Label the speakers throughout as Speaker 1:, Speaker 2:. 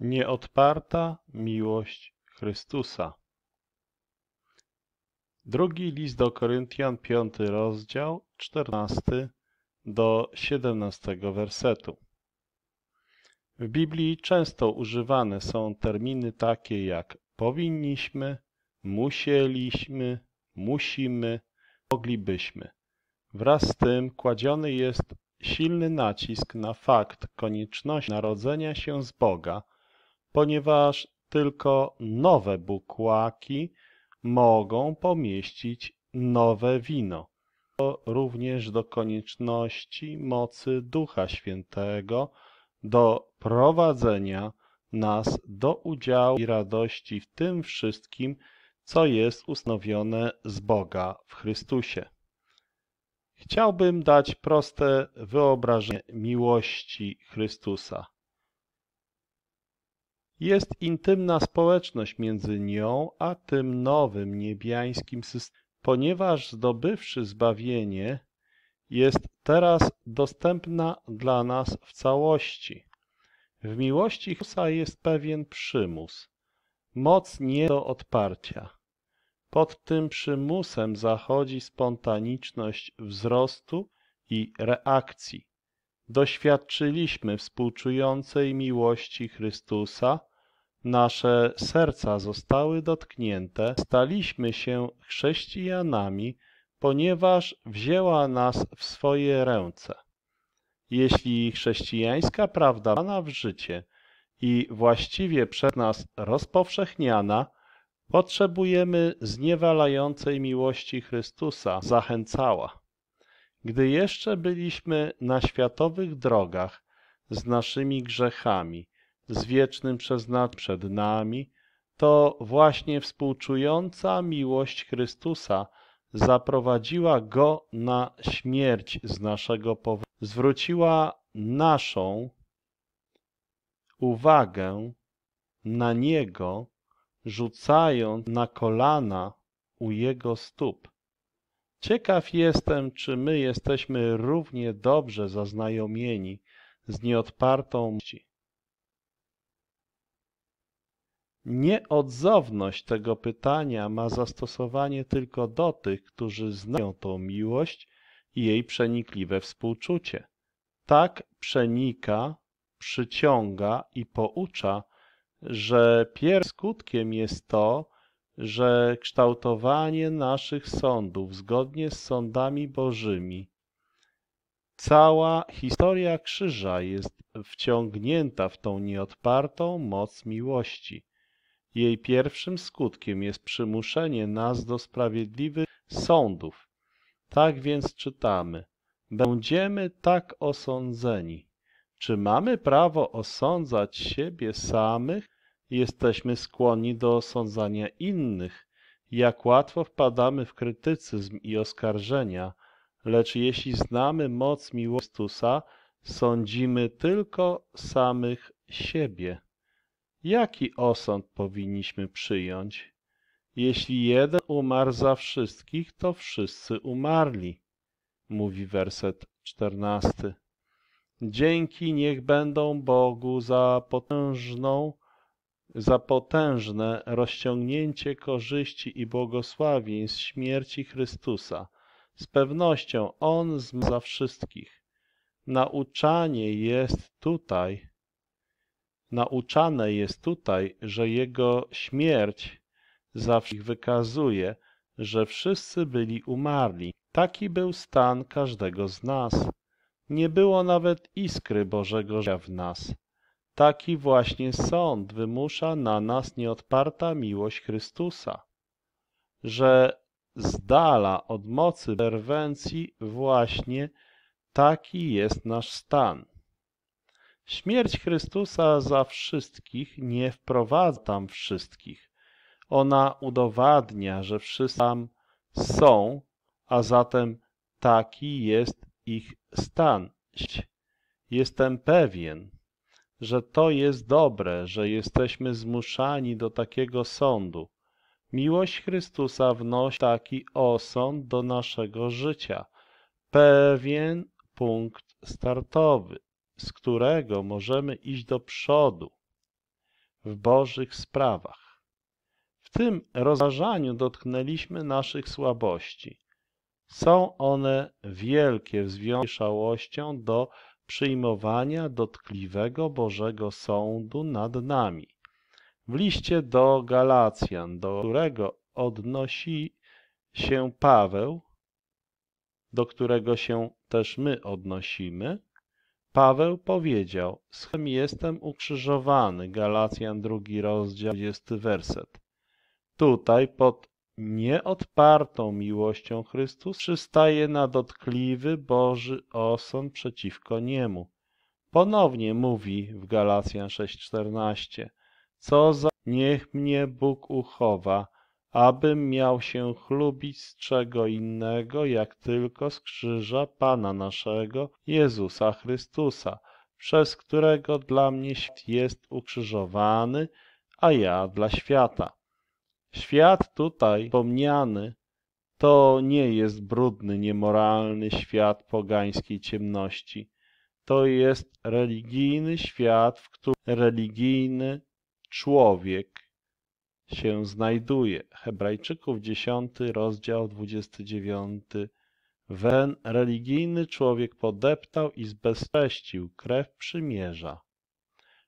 Speaker 1: Nieodparta miłość Chrystusa. Drugi list do Koryntian, piąty rozdział, czternasty do siedemnastego wersetu. W Biblii często używane są terminy takie jak powinniśmy, musieliśmy, musimy, moglibyśmy. Wraz z tym kładziony jest silny nacisk na fakt konieczności narodzenia się z Boga – ponieważ tylko nowe bukłaki mogą pomieścić nowe wino. To również do konieczności mocy Ducha Świętego do prowadzenia nas do udziału i radości w tym wszystkim, co jest ustanowione z Boga w Chrystusie. Chciałbym dać proste wyobrażenie miłości Chrystusa. Jest intymna społeczność między nią a tym nowym niebiańskim systemem, ponieważ zdobywszy zbawienie, jest teraz dostępna dla nas w całości. W miłości Chrystusa jest pewien przymus, moc nie do odparcia. Pod tym przymusem zachodzi spontaniczność wzrostu i reakcji. Doświadczyliśmy współczującej miłości Chrystusa, Nasze serca zostały dotknięte, staliśmy się chrześcijanami, ponieważ wzięła nas w swoje ręce. Jeśli chrześcijańska prawda dana w życie i właściwie przez nas rozpowszechniana, potrzebujemy zniewalającej miłości Chrystusa, zachęcała. Gdy jeszcze byliśmy na światowych drogach z naszymi grzechami, z wiecznym przeznaczeniem przed nami, to właśnie współczująca miłość Chrystusa zaprowadziła Go na śmierć z naszego powodu, zwróciła naszą uwagę na Niego, rzucając na kolana u Jego stóp. Ciekaw jestem, czy my jesteśmy równie dobrze zaznajomieni z nieodpartą myśli. Nieodzowność tego pytania ma zastosowanie tylko do tych, którzy znają tą miłość i jej przenikliwe współczucie. Tak przenika, przyciąga i poucza, że pierwszym skutkiem jest to, że kształtowanie naszych sądów zgodnie z sądami bożymi, cała historia krzyża jest wciągnięta w tą nieodpartą moc miłości. Jej pierwszym skutkiem jest przymuszenie nas do sprawiedliwych sądów. Tak więc czytamy: Będziemy tak osądzeni. Czy mamy prawo osądzać siebie samych? Jesteśmy skłonni do osądzania innych. Jak łatwo wpadamy w krytycyzm i oskarżenia, lecz jeśli znamy moc miłości Chrystusa, sądzimy tylko samych siebie. Jaki osąd powinniśmy przyjąć? Jeśli jeden umarł za wszystkich, to wszyscy umarli, mówi werset czternasty. Dzięki niech będą Bogu za potężną, za potężne rozciągnięcie korzyści i błogosławień z śmierci Chrystusa. Z pewnością On za wszystkich. Nauczanie jest tutaj Nauczane jest tutaj, że jego śmierć zawsze wykazuje, że wszyscy byli umarli. Taki był stan każdego z nas. Nie było nawet iskry Bożego życia w nas. Taki właśnie sąd wymusza na nas nieodparta miłość Chrystusa, że z dala od mocy interwencji właśnie taki jest nasz stan. Śmierć Chrystusa za wszystkich nie wprowadza tam wszystkich. Ona udowadnia, że wszyscy tam są, a zatem taki jest ich stan. Jestem pewien, że to jest dobre, że jesteśmy zmuszani do takiego sądu. Miłość Chrystusa wnosi taki osąd do naszego życia. Pewien punkt startowy z którego możemy iść do przodu w Bożych sprawach. W tym rozważaniu dotknęliśmy naszych słabości. Są one wielkie w związku z szałością do przyjmowania dotkliwego Bożego sądu nad nami. W liście do Galacjan, do którego odnosi się Paweł, do którego się też my odnosimy, Paweł powiedział, z chem jestem ukrzyżowany, Galacjan 2 rozdział, 20 werset. Tutaj pod nieodpartą miłością Chrystus przystaje na dotkliwy Boży osąd przeciwko Niemu. Ponownie mówi w Galacjan 6,14 Co za niech mnie Bóg uchowa, abym miał się chlubić z czego innego, jak tylko z krzyża Pana naszego, Jezusa Chrystusa, przez którego dla mnie świat jest ukrzyżowany, a ja dla świata. Świat tutaj wspomniany to nie jest brudny, niemoralny świat pogańskiej ciemności. To jest religijny świat, w którym religijny człowiek się znajduje. Hebrajczyków 10 rozdział 29. Wen religijny człowiek podeptał i zbezcześcił krew przymierza,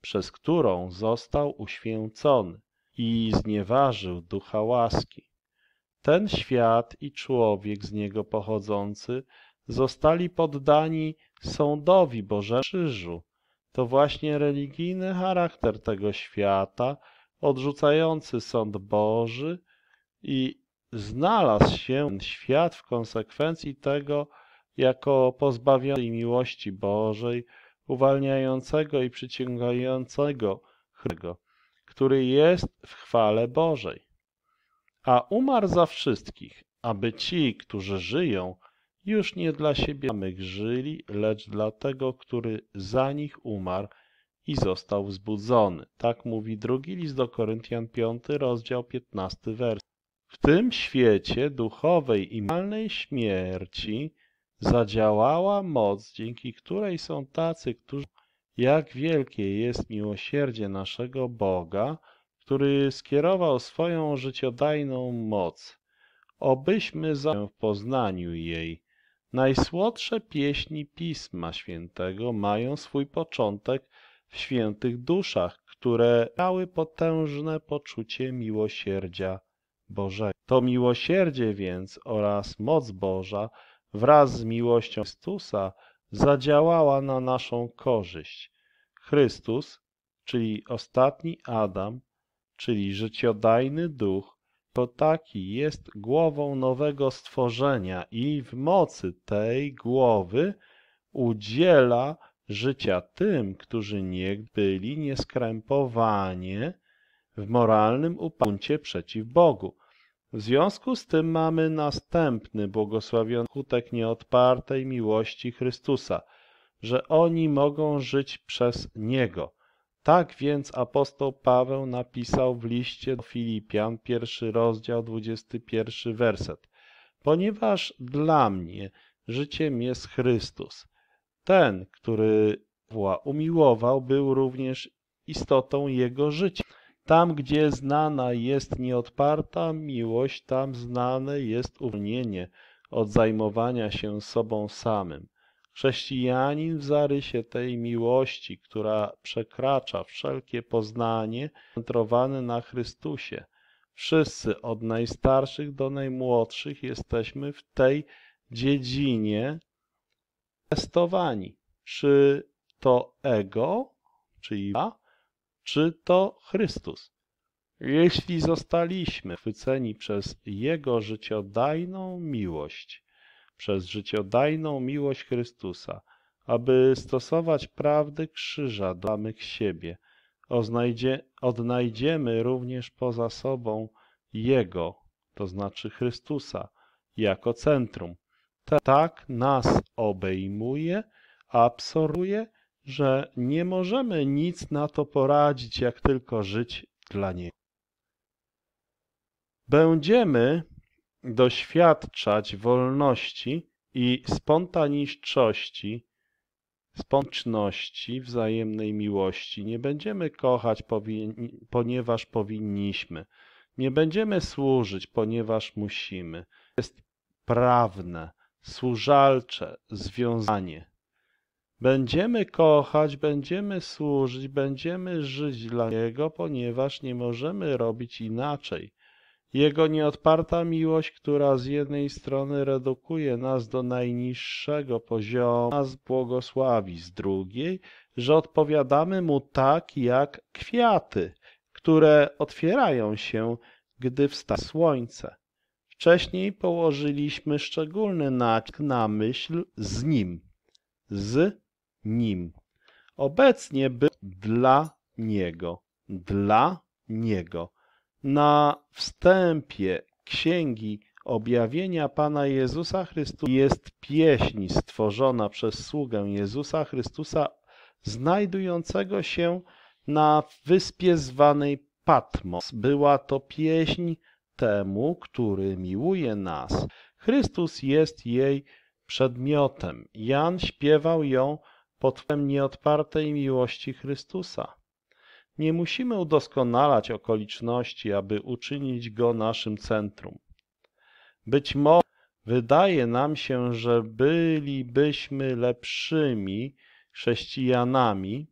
Speaker 1: przez którą został uświęcony i znieważył ducha łaski. Ten świat i człowiek z niego pochodzący zostali poddani sądowi Bożemu krzyżu. To właśnie religijny charakter tego świata – odrzucający sąd Boży i znalazł się świat w konsekwencji tego jako pozbawiony miłości Bożej, uwalniającego i przyciągającego Chrystusa, który jest w chwale Bożej. A umarł za wszystkich, aby ci, którzy żyją, już nie dla siebie samych żyli, lecz dla tego, który za nich umarł i został wzbudzony. Tak mówi drugi list do Koryntian 5, rozdział 15, wers. W tym świecie duchowej i malnej śmierci zadziałała moc, dzięki której są tacy, którzy jak wielkie jest miłosierdzie naszego Boga, który skierował swoją życiodajną moc. Obyśmy za w poznaniu jej. Najsłodsze pieśni Pisma Świętego mają swój początek w świętych duszach, które miały potężne poczucie miłosierdzia Bożego. To miłosierdzie więc oraz moc Boża wraz z miłością Chrystusa zadziałała na naszą korzyść. Chrystus, czyli ostatni Adam, czyli życiodajny duch, to taki jest głową nowego stworzenia i w mocy tej głowy udziela życia tym, którzy nie byli nieskrępowanie w moralnym upadku przeciw Bogu. W związku z tym mamy następny błogosławiony skutek nieodpartej miłości Chrystusa, że oni mogą żyć przez Niego. Tak więc apostoł Paweł napisał w liście do Filipian, pierwszy rozdział, dwudziesty pierwszy werset. Ponieważ dla mnie życiem jest Chrystus, ten, który Pawła umiłował, był również istotą jego życia. Tam, gdzie znana jest nieodparta miłość, tam znane jest uwolnienie od zajmowania się sobą samym. Chrześcijanin w zarysie tej miłości, która przekracza wszelkie poznanie, centrowany na Chrystusie. Wszyscy, od najstarszych do najmłodszych, jesteśmy w tej dziedzinie testowani, czy to ego, czyli ja, czy to Chrystus. Jeśli zostaliśmy chwyceni przez Jego życiodajną miłość, przez życiodajną miłość Chrystusa, aby stosować prawdy krzyża do samych siebie, odnajdziemy również poza sobą Jego, to znaczy Chrystusa, jako centrum, tak nas obejmuje, absorbuje, że nie możemy nic na to poradzić, jak tylko żyć dla Niego. Będziemy doświadczać wolności i spontaniczności, spontaniczności, wzajemnej miłości. Nie będziemy kochać, ponieważ powinniśmy. Nie będziemy służyć, ponieważ musimy. Jest prawne służalcze związanie. Będziemy kochać, będziemy służyć, będziemy żyć dla Niego, ponieważ nie możemy robić inaczej. Jego nieodparta miłość, która z jednej strony redukuje nas do najniższego poziomu, nas błogosławi, z drugiej, że odpowiadamy Mu tak jak kwiaty, które otwierają się, gdy wsta słońce. Wcześniej położyliśmy szczególny nacisk na myśl z nim, z nim. Obecnie by dla niego, dla niego. Na wstępie Księgi Objawienia Pana Jezusa Chrystusa jest pieśń stworzona przez sługę Jezusa Chrystusa znajdującego się na wyspie zwanej Patmos. Była to pieśń temu, który miłuje nas. Chrystus jest jej przedmiotem. Jan śpiewał ją pod wpływem nieodpartej miłości Chrystusa. Nie musimy udoskonalać okoliczności, aby uczynić go naszym centrum. Być może wydaje nam się, że bylibyśmy lepszymi chrześcijanami,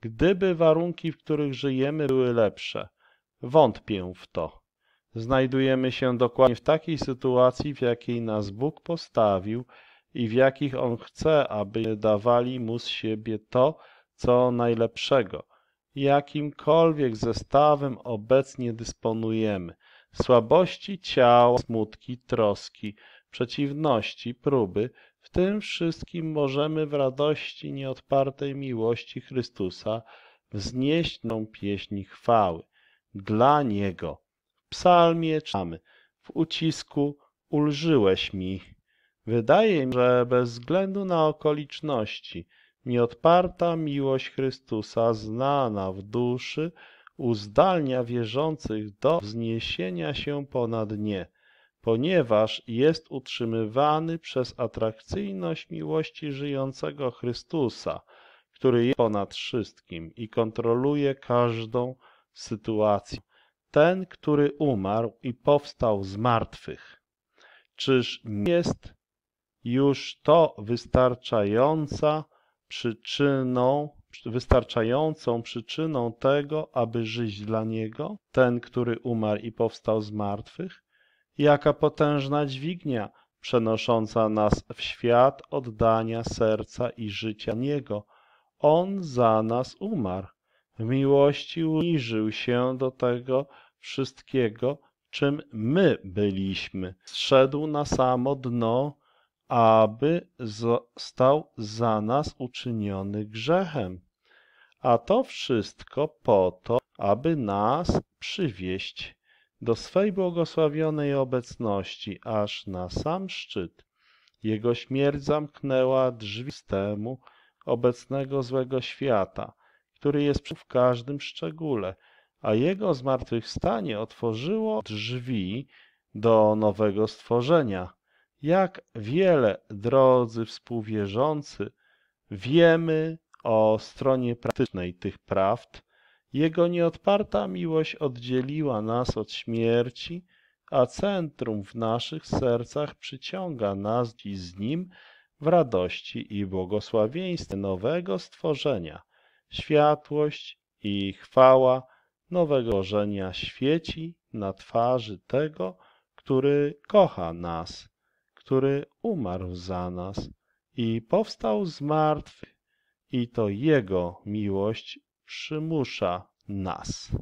Speaker 1: gdyby warunki, w których żyjemy, były lepsze. Wątpię w to znajdujemy się dokładnie w takiej sytuacji, w jakiej nas Bóg postawił i w jakich On chce, aby dawali mu z siebie to, co najlepszego. Jakimkolwiek zestawem obecnie dysponujemy, słabości ciała, smutki, troski, przeciwności, próby, w tym wszystkim możemy w radości nieodpartej miłości Chrystusa wznieść tą pieśń chwały. Dla Niego psalmie czytamy, w ucisku ulżyłeś mi. Wydaje mi, się, że bez względu na okoliczności, nieodparta miłość Chrystusa znana w duszy uzdalnia wierzących do wzniesienia się ponad nie, ponieważ jest utrzymywany przez atrakcyjność miłości żyjącego Chrystusa, który jest ponad wszystkim i kontroluje każdą sytuację ten, który umarł i powstał z martwych. Czyż nie jest już to wystarczająca przyczyną, wystarczającą przyczyną tego, aby żyć dla Niego, ten, który umarł i powstał z martwych? Jaka potężna dźwignia przenosząca nas w świat oddania serca i życia Niego. On za nas umarł w miłości uniżył się do tego wszystkiego, czym my byliśmy. Zszedł na samo dno, aby został za nas uczyniony grzechem. A to wszystko po to, aby nas przywieść do swej błogosławionej obecności aż na sam szczyt. Jego śmierć zamknęła drzwi temu obecnego złego świata – który jest w każdym szczególe, a jego zmartwychwstanie otworzyło drzwi do nowego stworzenia. Jak wiele, drodzy współwierzący, wiemy o stronie praktycznej tych prawd, jego nieodparta miłość oddzieliła nas od śmierci, a centrum w naszych sercach przyciąga nas dziś z Nim w radości i błogosławieństwie nowego stworzenia – światłość i chwała nowego żenia świeci na twarzy tego, który kocha nas, który umarł za nas i powstał z martwych i to Jego miłość przymusza nas.